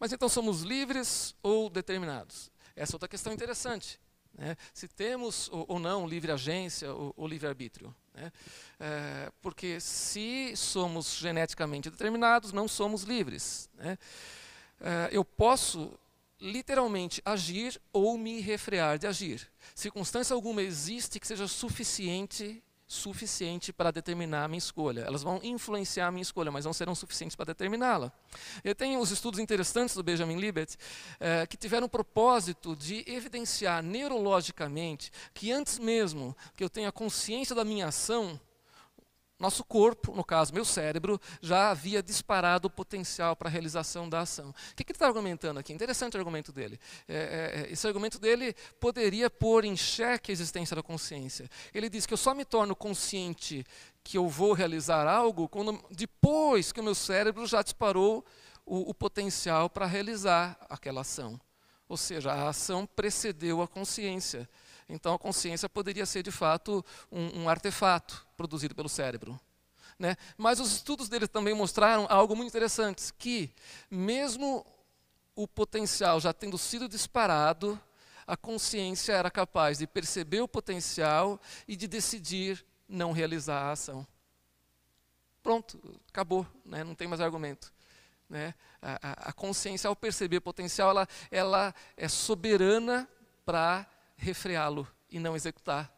Mas então somos livres ou determinados? Essa é outra questão interessante. Né? Se temos ou, não livre agência ou, ou livre arbítrio. Né? É, porque se somos geneticamente determinados, não somos livres. Né? É, eu posso literalmente agir ou me refrear de agir. Circunstância alguma existe que seja suficiente suficiente para determinar a minha escolha. Elas vão influenciar a minha escolha, mas não serão suficientes para determiná-la. Eu tenho os estudos interessantes do Benjamin Libet, eh, que tiveram o propósito de evidenciar neurologicamente que antes mesmo que eu tenha consciência da minha ação, nosso corpo, no caso meu cérebro, já havia disparado o potencial para a realização da ação. O que, que ele está argumentando aqui? Interessante o argumento dele. É, é, é, esse argumento dele poderia pôr em xeque a existência da consciência. Ele diz que eu só me torno consciente que eu vou realizar algo quando, depois que o meu cérebro já disparou o, o potencial para realizar aquela ação. Ou seja, a ação precedeu a consciência. Então a consciência poderia ser de fato um, um artefato produzido pelo cérebro. Né? Mas os estudos dele também mostraram algo muito interessante, que mesmo o potencial já tendo sido disparado, a consciência era capaz de perceber o potencial e de decidir não realizar a ação. Pronto, acabou, né? não tem mais argumento. Né? A, a, a consciência, ao perceber o potencial, ela, ela é soberana para refreá-lo e não executar.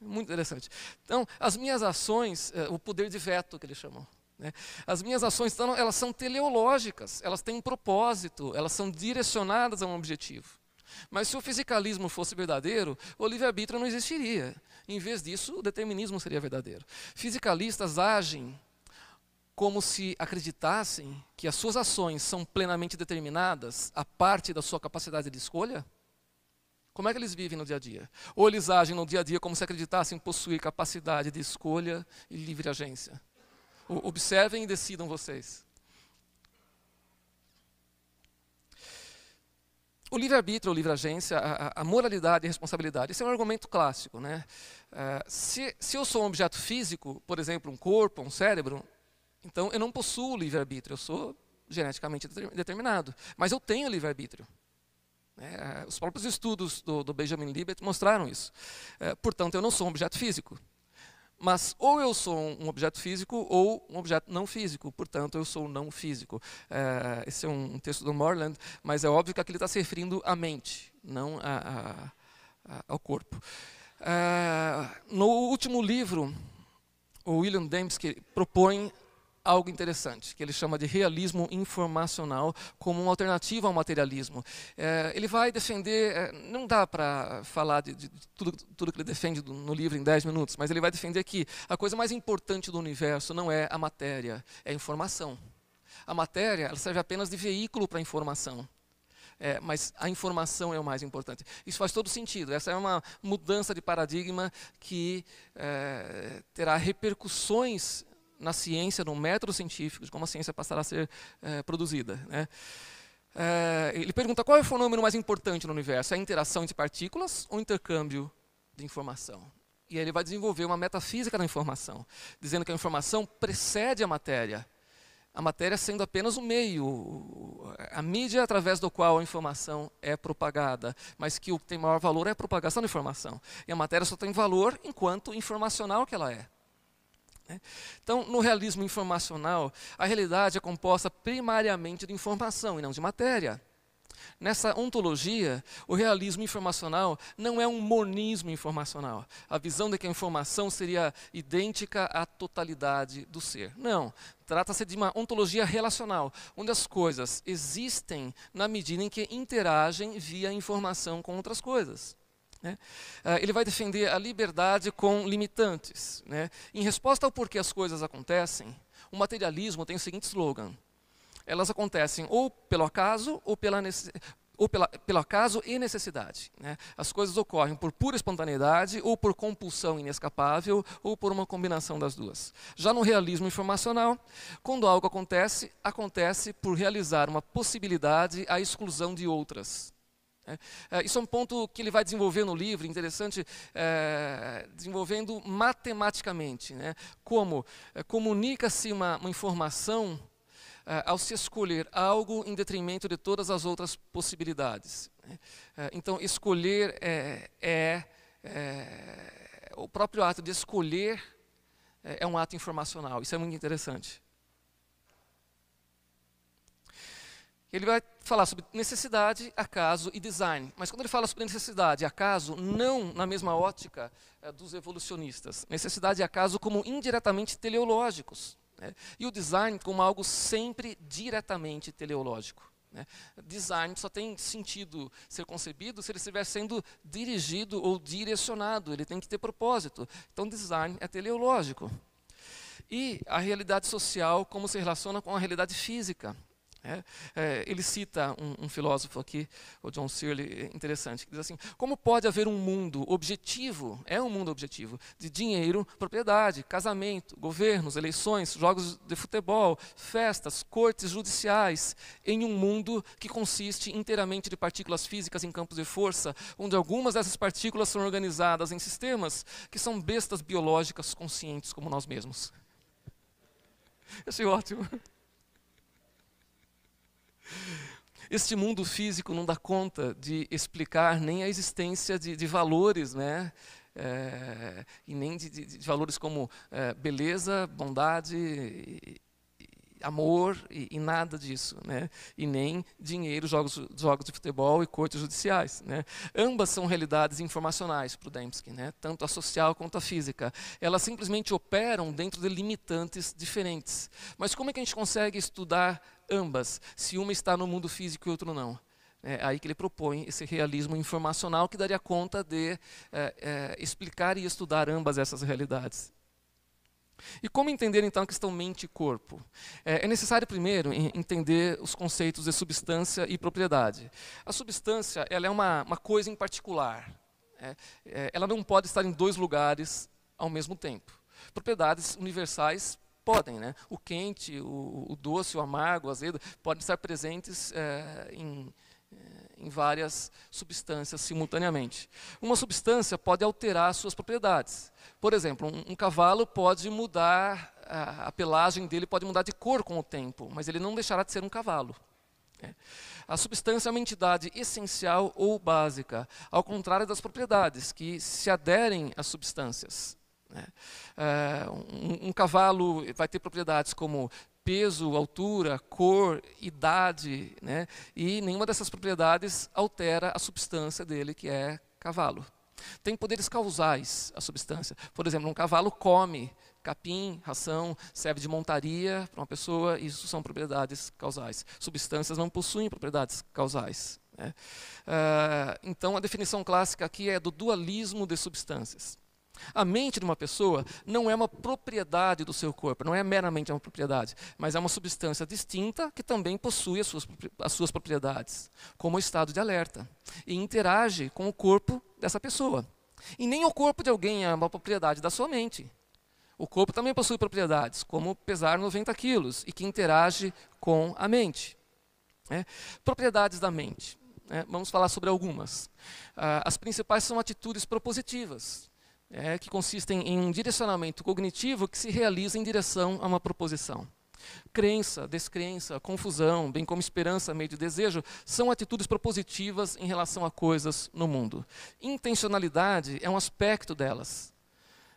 É muito interessante. Então, as minhas ações, eh, o poder de veto que ele chamou, Né? As minhas ações, então, elas são teleológicas, elas têm um propósito, elas são direcionadas a um objetivo. Mas se o fisicalismo fosse verdadeiro, o livre-arbítrio não existiria. Em vez disso, o determinismo seria verdadeiro. Fisicalistas agem como se acreditassem que as suas ações são plenamente determinadas a parte da sua capacidade de escolha, como é que eles vivem no dia a dia? Ou eles agem no dia a dia como se acreditassem possuir capacidade de escolha e livre agência? O, observem e decidam vocês. O livre-arbítrio, o livre-agência, a, a, moralidade e a responsabilidade. Esse é um argumento clássico. Né? Uh, se, se eu sou um objeto físico, por exemplo, um corpo, um cérebro, então eu não possuo livre-arbítrio, eu sou geneticamente determinado. Mas eu tenho livre-arbítrio. É, os próprios estudos do, do Benjamin Libet mostraram isso. É, portanto, eu não sou um objeto físico. Mas ou eu sou um objeto físico ou um objeto não físico, portanto eu sou não físico. É, esse é um texto do Morland, mas é óbvio que aqui ele está se referindo à mente, não a, a, ao corpo. É, no último livro, o William Dembski propõe algo interessante, que ele chama de realismo informacional, como uma alternativa ao materialismo. É, ele vai defender, é, não dá para falar de, de tudo, tudo, que ele defende do, no livro em 10 minutos, mas ele vai defender que a coisa mais importante do universo não é a matéria, é a informação. A matéria ela serve apenas de veículo para a informação. É, mas a informação é o mais importante. Isso faz todo sentido. Essa é uma mudança de paradigma que é, terá repercussões na ciência, no método científico, de como a ciência passará a ser é, produzida. Né? É, ele pergunta qual é o fenômeno mais importante no universo: é a interação entre partículas ou intercâmbio de informação? E aí ele vai desenvolver uma metafísica da informação, dizendo que a informação precede a matéria, a matéria sendo apenas o meio, a mídia através do qual a informação é propagada, mas que o que tem maior valor é a propagação da informação. E a matéria só tem valor enquanto informacional que ela é. Né? Então, no realismo informacional, a realidade é composta primariamente de informação e não de matéria. Nessa ontologia, o realismo informacional não é um monismo informacional. A visão de que a informação seria idêntica à totalidade do ser. Não. Trata-se de uma ontologia relacional, onde as coisas existem na medida em que interagem via informação com outras coisas. Né? Ah, ele vai defender a liberdade com limitantes. Né? Em resposta ao porquê as coisas acontecem, o materialismo tem o seguinte slogan: elas acontecem ou pelo acaso ou pela ou pela, pelo acaso e necessidade. Né? As coisas ocorrem por pura espontaneidade, ou por compulsão inescapável, ou por uma combinação das duas. Já no realismo informacional, quando algo acontece, acontece por realizar uma possibilidade à exclusão de outras. Né? É, isso é um ponto que ele vai desenvolver no livro, interessante, é, desenvolvendo matematicamente. Né? Como é, comunica-se uma, uma, informação é, ao se escolher algo em detrimento de todas as outras possibilidades. Né? É, então, escolher é, é, O próprio ato de escolher é um ato informacional. Isso é muito interessante. Ele vai falar sobre necessidade, acaso e design. Mas quando ele fala sobre necessidade e acaso, não na mesma ótica é, dos evolucionistas. Necessidade e acaso como indiretamente teleológicos. Né? E o design como algo sempre diretamente teleológico. Né? Design só tem sentido ser concebido se ele estiver sendo dirigido ou direcionado, ele tem que ter propósito. Então, design é teleológico. E a realidade social, como se relaciona com a realidade física. É, é, ele cita um, um, filósofo aqui, o John Searle, é interessante, que diz assim: como pode haver um mundo objetivo, é um mundo objetivo, de dinheiro, propriedade, casamento, governos, eleições, jogos de futebol, festas, cortes judiciais, em um mundo que consiste inteiramente de partículas físicas em campos de força, onde algumas dessas partículas são organizadas em sistemas que são bestas biológicas conscientes como nós mesmos? Eu achei é ótimo. Este mundo físico não dá conta de explicar nem a existência de, de valores, né? É, e nem de, de, de valores como é, beleza, bondade, e, amor e, e, nada disso, né? E nem dinheiro, jogos, jogos de futebol e cortes judiciais, né? Ambas são realidades informacionais para o Dembski, né? Tanto a social quanto a física. Elas simplesmente operam dentro de limitantes diferentes. Mas como é que a gente consegue estudar ambas, se uma está no mundo físico e outra não. É aí que ele propõe esse realismo informacional que daria conta de é, é, explicar e estudar ambas essas realidades. E como entender então a questão mente e corpo? É, é necessário primeiro entender os conceitos de substância e propriedade. A substância ela é uma, uma coisa em particular. Né? É, ela não pode estar em dois lugares ao mesmo tempo. Propriedades universais Podem, né? O quente, o, o doce, o amargo, o azedo, podem estar presentes é, em, eh, em várias substâncias simultaneamente. Uma substância pode alterar suas propriedades. Por exemplo, um, um cavalo pode mudar, a, a, pelagem dele pode mudar de cor com o tempo, mas ele não deixará de ser um cavalo. Né? A substância é uma entidade essencial ou básica, ao contrário das propriedades que se aderem às substâncias. Né? Ah, um, um cavalo vai ter propriedades como peso, altura, cor, idade, né? e nenhuma dessas propriedades altera a substância dele, que é cavalo. Tem poderes causais a substância. Por exemplo, um cavalo come capim, ração, serve de montaria para uma pessoa, isso são propriedades causais. Substâncias não possuem propriedades causais. Né? Uh, então, a definição clássica aqui é do dualismo de substâncias. A mente de uma pessoa não é uma propriedade do seu corpo, não é meramente uma propriedade, mas é uma substância distinta que também possui as suas, as suas propriedades, como o estado de alerta, e interage com o corpo dessa pessoa. E nem o corpo de alguém é uma propriedade da sua mente. O corpo também possui propriedades, como pesar 90 quilos, e que interage com a mente. É. Propriedades da mente. É. Vamos falar sobre algumas. Ah, as principais são atitudes propositivas é, que consistem em um direcionamento cognitivo que se realiza em direção a uma proposição. Crença, descrença, confusão, bem como esperança, meio de desejo, são atitudes propositivas em relação a coisas no mundo. Intencionalidade é um aspecto delas,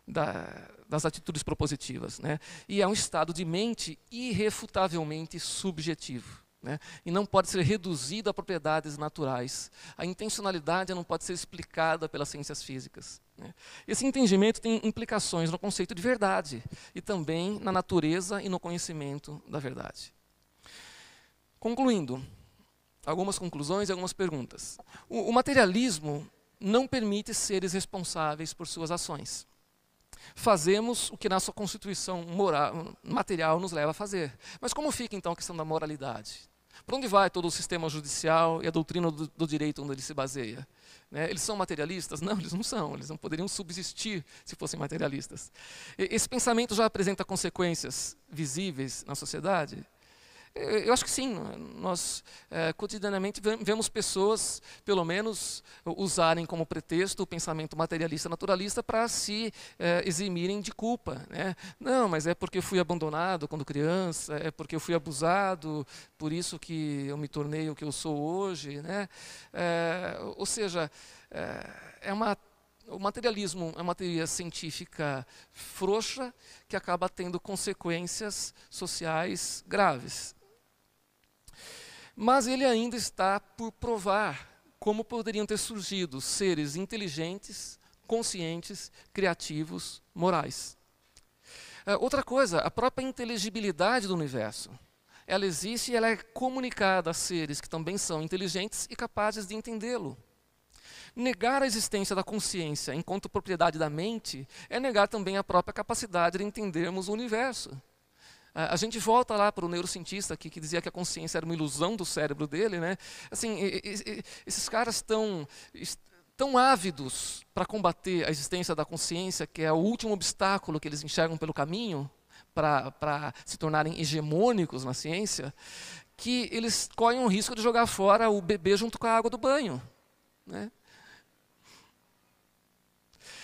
da, das atitudes propositivas, né? e é um estado de mente irrefutavelmente subjetivo. Né? E não pode ser reduzido a propriedades naturais. A intencionalidade não pode ser explicada pelas ciências físicas. Né? Esse entendimento tem implicações no conceito de verdade e também na natureza e no conhecimento da verdade. Concluindo, algumas conclusões e algumas perguntas. O, o materialismo não permite seres responsáveis por suas ações fazemos o que na sua constituição moral, material nos leva a fazer. Mas como fica então a questão da moralidade? Para onde vai todo o sistema judicial e a doutrina do, do direito onde ele se baseia? Né? Eles são materialistas? Não, eles não são. Eles não poderiam subsistir se fossem materialistas. E, esse pensamento já apresenta consequências visíveis na sociedade? Eu acho que sim, nós é, cotidianamente vemos pessoas, pelo menos, usarem como pretexto o pensamento materialista naturalista para se é, eximirem de culpa. Né? Não, mas é porque eu fui abandonado quando criança, é porque eu fui abusado, por isso que eu me tornei o que eu sou hoje. Né? É, ou seja, é uma o materialismo é uma teoria científica frouxa que acaba tendo consequências sociais graves. Mas ele ainda está por provar como poderiam ter surgido seres inteligentes, conscientes, criativos, morais. É, outra coisa, a própria inteligibilidade do universo. Ela existe e ela é comunicada a seres que também são inteligentes e capazes de entendê-lo. Negar a existência da consciência enquanto propriedade da mente é negar também a própria capacidade de entendermos o universo a gente volta lá para o neurocientista que, que dizia que a consciência era uma ilusão do cérebro dele, né? Assim, esses caras estão tão ávidos para combater a existência da consciência, que é o último obstáculo que eles enxergam pelo caminho para se tornarem hegemônicos na ciência, que eles correm o risco de jogar fora o bebê junto com a água do banho. Né?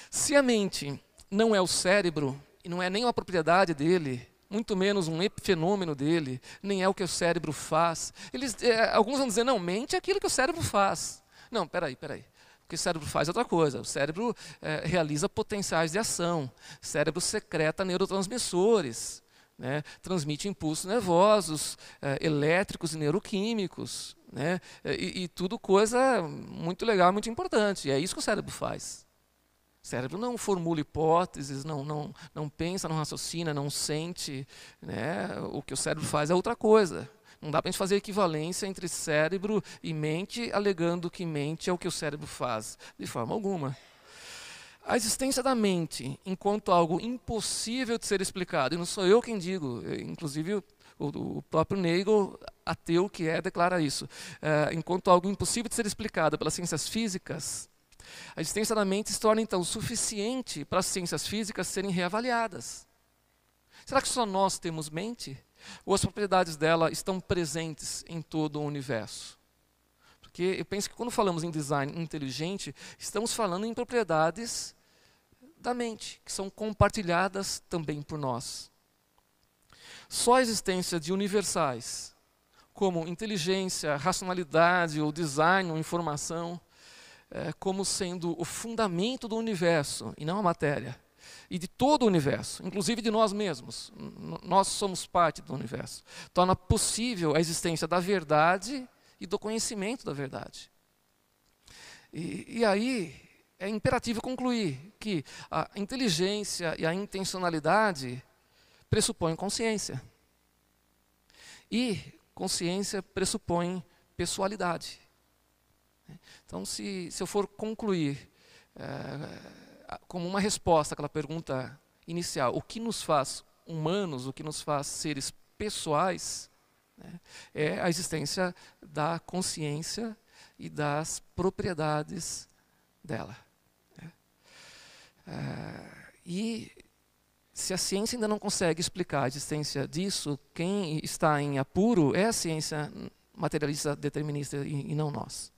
Se a mente não é o cérebro, e não é nem uma propriedade dele, muito menos um epifenômeno dele, nem é o que o cérebro faz. Eles, é, alguns vão dizer, não, mente é aquilo que o cérebro faz. Não, peraí, peraí. O que o cérebro faz é outra coisa. O cérebro é, realiza potenciais de ação. O cérebro secreta neurotransmissores. Né? Transmite impulsos nervosos, é, elétricos e neuroquímicos. Né? E, e tudo coisa muito legal, muito importante. E é isso que o cérebro faz cérebro não formula hipóteses, não, não, não pensa, não raciocina, não sente. Né? O que o cérebro faz é outra coisa. Não dá para a gente fazer equivalência entre cérebro e mente, alegando que mente é o que o cérebro faz, de forma alguma. A existência da mente enquanto algo impossível de ser explicado, e não sou eu quem digo, inclusive o, o próprio Nagel, ateu que é, declara isso, é, enquanto algo impossível de ser explicado pelas ciências físicas, a existência da mente se torna então suficiente para as ciências físicas serem reavaliadas. Será que só nós temos mente? Ou as propriedades dela estão presentes em todo o universo? Porque eu penso que quando falamos em design inteligente, estamos falando em propriedades da mente, que são compartilhadas também por nós. Só a existência de universais, como inteligência, racionalidade, ou design, ou informação, é, como sendo o fundamento do universo e não a matéria. E de todo o universo, inclusive de nós mesmos. N nós somos parte do universo. Torna possível a existência da verdade e do conhecimento da verdade. E, e aí é imperativo concluir que a inteligência e a intencionalidade pressupõem consciência. E consciência pressupõe pessoalidade. Né? Então, se, se eu for concluir é, como uma resposta àquela pergunta inicial, o que nos faz humanos, o que nos faz seres pessoais, né, é a existência da consciência e das propriedades dela. Né. É, e se a ciência ainda não consegue explicar a existência disso, quem está em apuro é a ciência materialista determinista e, e não nós.